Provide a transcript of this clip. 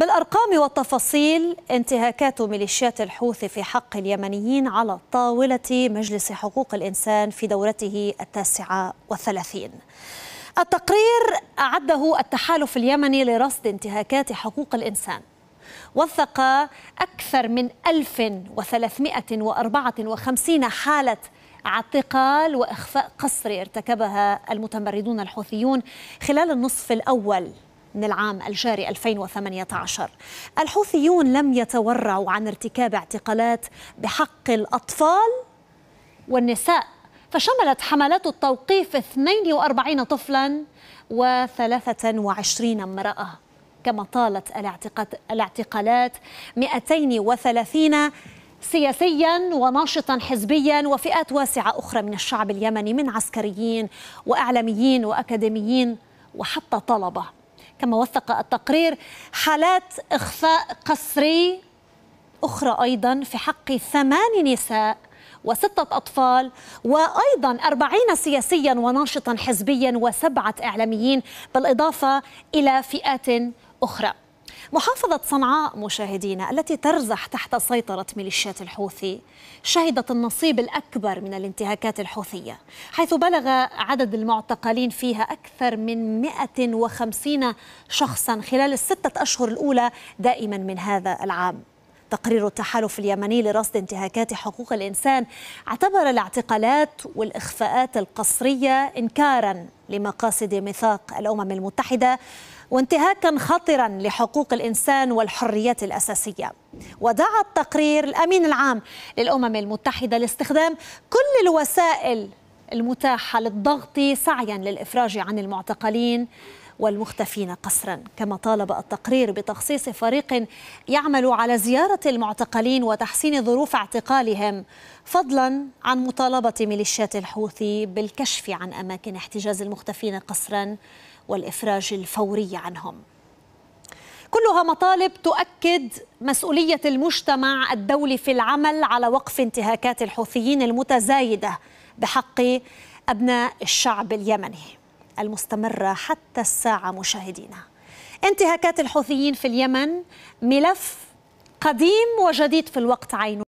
بالأرقام والتفاصيل انتهاكات ميليشيات الحوثي في حق اليمنيين على طاولة مجلس حقوق الإنسان في دورته التاسعة والثلاثين التقرير أعده التحالف اليمني لرصد انتهاكات حقوق الإنسان وثق أكثر من 1354 حالة اعتقال وإخفاء قسري ارتكبها المتمردون الحوثيون خلال النصف الأول من العام الجاري 2018 الحوثيون لم يتورعوا عن ارتكاب اعتقالات بحق الأطفال والنساء فشملت حملات التوقيف 42 طفلا و23 امرأة كما طالت الاعتقالات 230 سياسيا وناشطا حزبيا وفئات واسعة أخرى من الشعب اليمني من عسكريين وإعلاميين وأكاديميين وحتى طلبة كما وثق التقرير حالات إخفاء قسري أخرى أيضا في حق ثمان نساء وستة أطفال وأيضا أربعين سياسيا وناشطا حزبيا وسبعة إعلاميين بالإضافة إلى فئات أخرى محافظة صنعاء مشاهدينا التي ترزح تحت سيطرة ميليشيات الحوثي شهدت النصيب الأكبر من الانتهاكات الحوثية حيث بلغ عدد المعتقلين فيها أكثر من 150 شخصا خلال الستة أشهر الأولى دائما من هذا العام تقرير التحالف اليمني لرصد انتهاكات حقوق الإنسان اعتبر الاعتقالات والإخفاءات القسرية إنكارا لمقاصد ميثاق الأمم المتحدة وانتهاكا خطرا لحقوق الانسان والحريات الاساسيه ودعا التقرير الامين العام للامم المتحده لاستخدام كل الوسائل المتاحه للضغط سعيا للافراج عن المعتقلين والمختفين قسرا كما طالب التقرير بتخصيص فريق يعمل على زيارة المعتقلين وتحسين ظروف اعتقالهم فضلا عن مطالبة ميليشيات الحوثي بالكشف عن أماكن احتجاز المختفين قسرا والإفراج الفوري عنهم كلها مطالب تؤكد مسؤولية المجتمع الدولي في العمل على وقف انتهاكات الحوثيين المتزايدة بحق أبناء الشعب اليمني المستمرة حتى الساعة مشاهدينا انتهاكات الحوثيين في اليمن ملف قديم وجديد في الوقت عينه